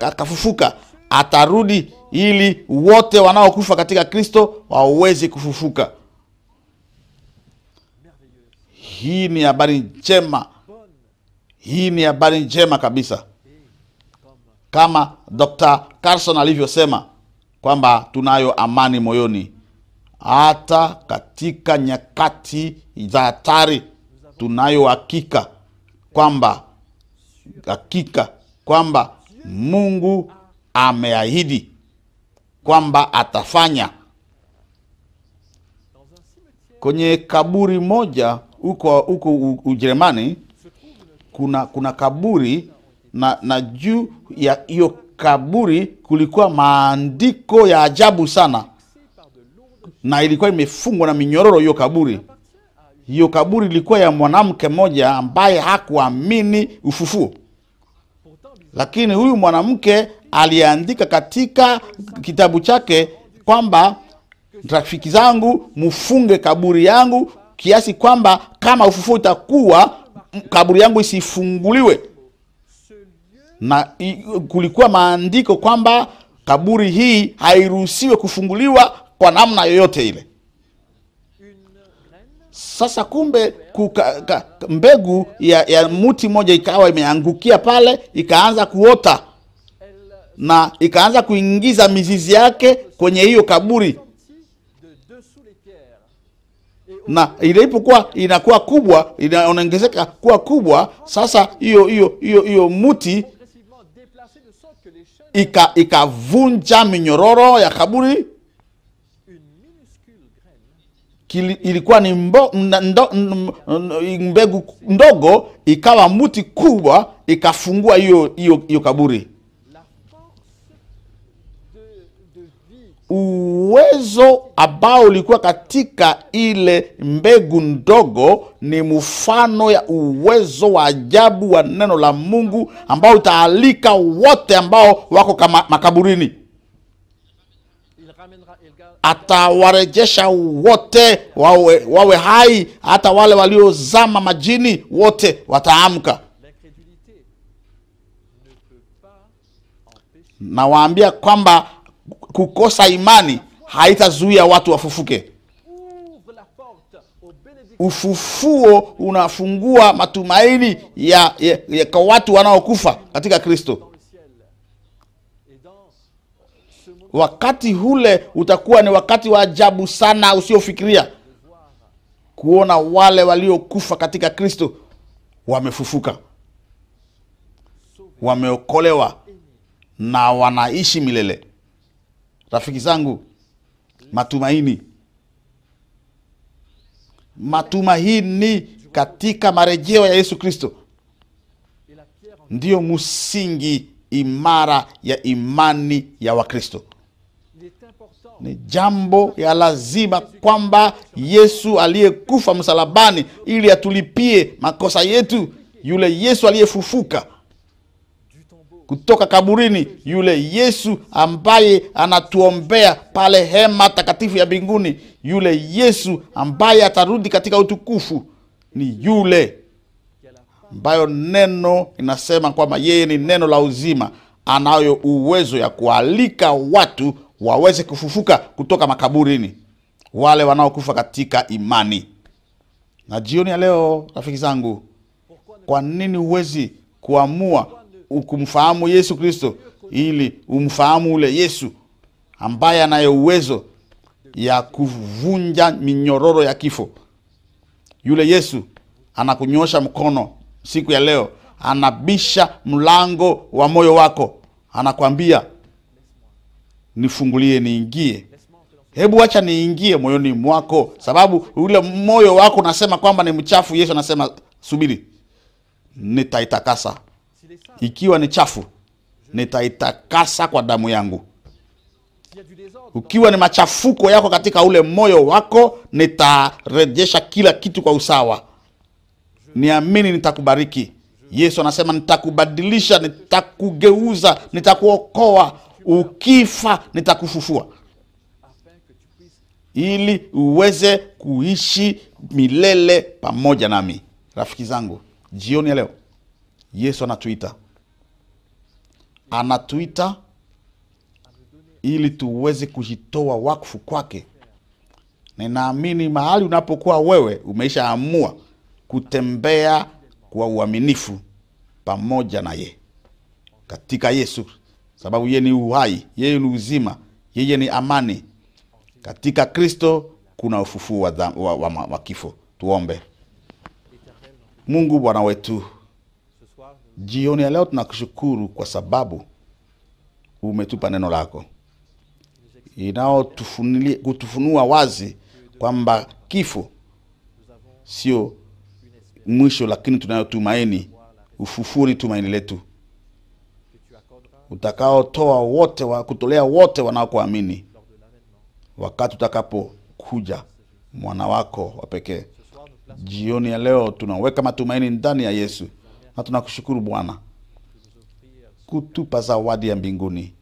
akafufuka atarudi ili wote wanaokufa katika Kristo waweze kufufuka. Hii ni habari njema, hii ni habari njema kabisa, kama Dr. Carson alivyosema kwamba tunayo amani moyoni hata katika nyakati za hatari. Tunayo hakika kwamba hakika kwamba Mungu ameahidi kwamba atafanya. Kwenye kaburi moja huko huko Ujerumani kuna kuna kaburi na, na juu ya hiyo kaburi kulikuwa maandiko ya ajabu sana, na ilikuwa imefungwa na minyororo hiyo kaburi. Hiyo kaburi ilikuwa ya mwanamke mmoja ambaye hakuamini ufufuo, lakini huyu mwanamke aliandika katika kitabu chake kwamba rafiki zangu, mfunge kaburi yangu kiasi kwamba kama ufufuo utakuwa kaburi yangu isifunguliwe. Na kulikuwa maandiko kwamba kaburi hii hairuhusiwe kufunguliwa kwa namna yoyote ile. Sasa kumbe kuka, ka, mbegu ya, ya muti moja ikawa imeangukia pale, ikaanza kuota na ikaanza kuingiza mizizi yake kwenye hiyo kaburi na ilipokuwa inakuwa kubwa, inaongezeka kuwa kubwa, sasa hiyo hiyo hiyo hiyo muti ikavunja ika minyororo ya kaburi. Kili, ilikuwa ni mbo, ndo, mbegu ndogo ikawa muti kubwa ikafungua hiyo hiyo kaburi U uwezo ambao ulikuwa katika ile mbegu ndogo ni mfano ya uwezo wa ajabu wa neno la Mungu ambao utaalika wote ambao wako kama makaburini, atawarejesha wote wawe, wawe hai, hata wale waliozama majini wote wataamka. Nawaambia kwamba kukosa imani haitazuia watu wafufuke. Ufufuo unafungua matumaini ya, ya, ya kwa watu wanaokufa katika Kristo. Wakati hule utakuwa ni wakati wa ajabu sana usiofikiria, kuona wale waliokufa katika Kristo wamefufuka, wameokolewa na wanaishi milele. Rafiki zangu matumaini, matumaini katika marejeo ya Yesu Kristo ndiyo msingi imara ya imani ya Wakristo. Ni jambo ya lazima kwamba Yesu aliyekufa msalabani ili atulipie makosa yetu, yule Yesu aliyefufuka kutoka kaburini, yule Yesu ambaye anatuombea pale hema takatifu ya mbinguni, yule Yesu ambaye atarudi katika utukufu, ni yule ambayo neno inasema kwamba yeye ni neno la uzima, anayo uwezo ya kualika watu waweze kufufuka kutoka makaburini, wale wanaokufa katika imani. Na jioni ya leo, rafiki zangu, kwa nini huwezi kuamua kumfahamu Yesu Kristo ili umfahamu ule Yesu ambaye anayo uwezo ya kuvunja minyororo ya kifo. Yule Yesu anakunyosha mkono siku ya leo, anabisha mlango wa moyo wako, anakwambia nifungulie, niingie. Hebu acha niingie moyoni mwako, sababu ule moyo wako unasema kwamba ni mchafu. Yesu anasema subiri, nitaitakasa ikiwa ni chafu nitaitakasa kwa damu yangu. Ukiwa ni machafuko yako katika ule moyo wako, nitarejesha kila kitu kwa usawa. Niamini nitakubariki. Yesu anasema nitakubadilisha, nitakugeuza, nitakuokoa. Ukifa nitakufufua, ili uweze kuishi milele pamoja nami. Rafiki zangu, jioni ya leo Yesu anatuita, anatuita ili tuweze kujitoa wakfu kwake. Ninaamini mahali unapokuwa wewe umeishaamua kutembea kwa uaminifu pamoja na ye katika Yesu, sababu yeye ni uhai, yeye ni uzima, yeye ni amani. Katika Kristo kuna ufufuo wa, wa, wa, wa kifo. Tuombe. Mungu Bwana wetu Jioni ya leo tunakushukuru kwa sababu umetupa neno lako inaokutufunua wazi kwamba kifo sio mwisho, lakini tunayotumaini ufufuo ni tumaini letu, utakaotoa wote wa kutolea wote wanaokuamini wakati utakapokuja mwana wako wa pekee. Jioni ya leo tunaweka matumaini ndani ya Yesu na tunakushukuru Bwana kutupa zawadi ya mbinguni,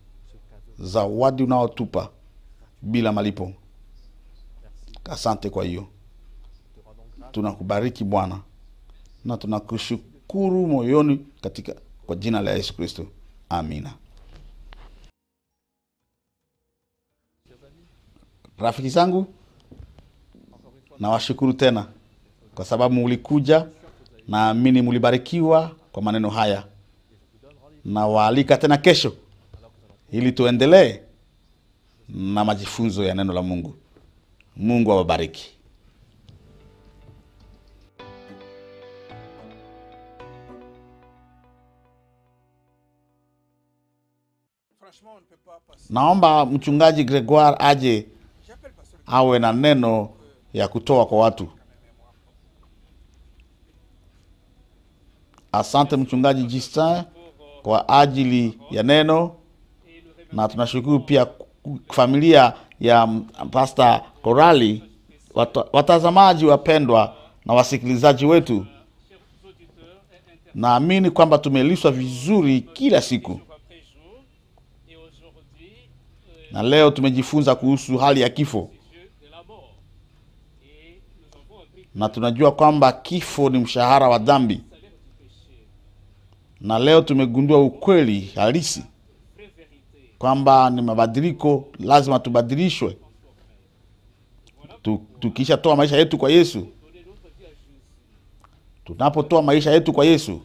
zawadi unaotupa bila malipo. Asante kwa hiyo, tunakubariki Bwana na tunakushukuru moyoni katika kwa jina la Yesu Kristo, amina. Rafiki zangu, nawashukuru tena kwa sababu ulikuja Naamini mulibarikiwa kwa maneno haya, na waalika tena kesho ili tuendelee na majifunzo ya neno la Mungu. Mungu awabariki. Naomba mchungaji Gregoire aje awe na neno ya kutoa kwa watu. Asante mchungaji Justin kwa ajili ya neno, na tunashukuru pia familia ya Pasta Korali. watazamaji wapendwa na wasikilizaji wetu, naamini kwamba tumelishwa vizuri kila siku, na leo tumejifunza kuhusu hali ya kifo na tunajua kwamba kifo ni mshahara wa dhambi na leo tumegundua ukweli halisi kwamba ni mabadiliko, lazima tubadilishwe. Tukishatoa maisha yetu kwa Yesu, tunapotoa maisha yetu kwa Yesu,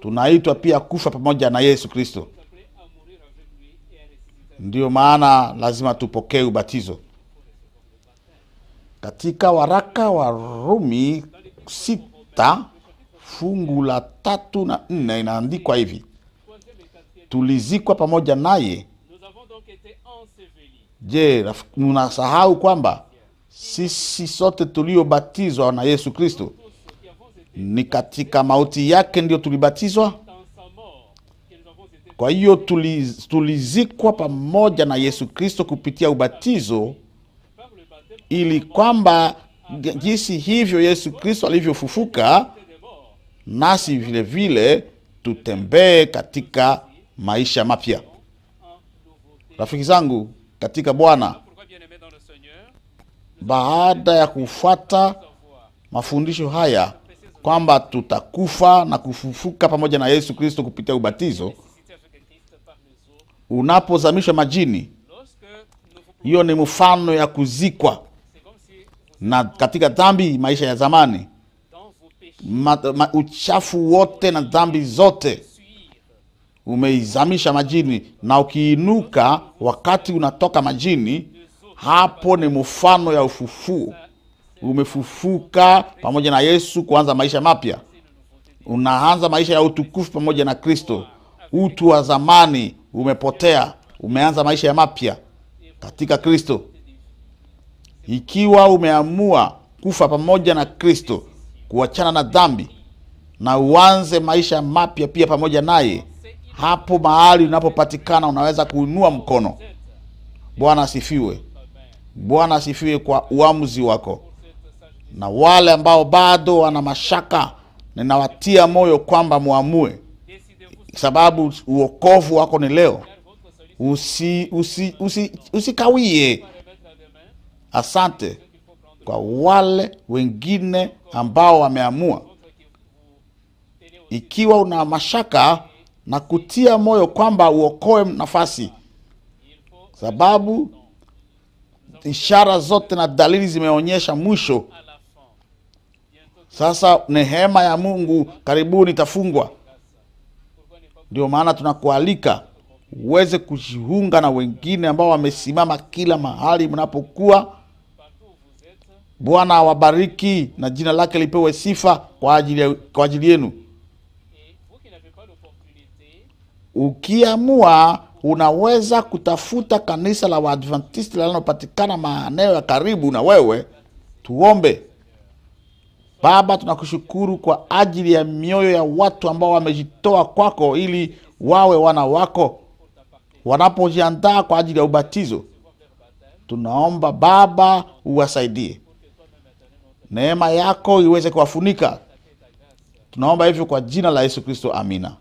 tunaitwa pia kufa pamoja na Yesu Kristo. Ndiyo maana lazima tupokee ubatizo. Katika waraka wa Rumi sita fungu la tatu na nne inaandikwa hivi, tulizikwa pamoja naye. Je, munasahau kwamba sisi sote tuliobatizwa na Yesu Kristo ni katika mauti yake ndio tulibatizwa? Kwa hiyo tulizikwa pamoja na Yesu Kristo kupitia ubatizo, ili kwamba jinsi hivyo Yesu Kristo alivyofufuka nasi vile vile tutembee katika maisha mapya. Rafiki zangu katika Bwana, baada ya kufuata mafundisho haya kwamba tutakufa na kufufuka pamoja na Yesu Kristo kupitia ubatizo, unapozamishwa majini, hiyo ni mfano ya kuzikwa na katika dhambi, maisha ya zamani uchafu wote na dhambi zote umeizamisha majini, na ukiinuka wakati unatoka majini, hapo ni mfano ya ufufuo. Umefufuka pamoja na Yesu kuanza maisha mapya, unaanza maisha ya utukufu pamoja na Kristo. Utu wa zamani umepotea, umeanza maisha ya mapya katika Kristo. Ikiwa umeamua kufa pamoja na Kristo, kuachana na dhambi na uanze maisha mapya pia pamoja naye. Hapo mahali unapopatikana unaweza kuinua mkono. Bwana asifiwe, Bwana asifiwe kwa uamuzi wako. Na wale ambao bado wana mashaka, ninawatia moyo kwamba mwamue sababu uokovu wako ni leo. Usikawie, usi, usi, usi asante kwa wale wengine ambao wameamua. Ikiwa una mashaka na kutia moyo kwamba uokoe nafasi, sababu ishara zote na dalili zimeonyesha mwisho. Sasa nehema ya Mungu karibuni itafungwa. Ndio maana tunakualika uweze kujiunga na wengine ambao wamesimama kila mahali mnapokuwa Bwana awabariki na jina lake lipewe sifa kwa ajili, kwa ajili yenu. Ukiamua unaweza kutafuta kanisa la Waadventisti linalopatikana maeneo ya karibu na wewe. Tuombe. Baba, tunakushukuru kwa ajili ya mioyo ya watu ambao wamejitoa kwako ili wawe wana wako wanapojiandaa kwa ajili ya ubatizo. Tunaomba Baba uwasaidie neema yako iweze kuwafunika. Tunaomba hivyo kwa jina la Yesu Kristo, amina.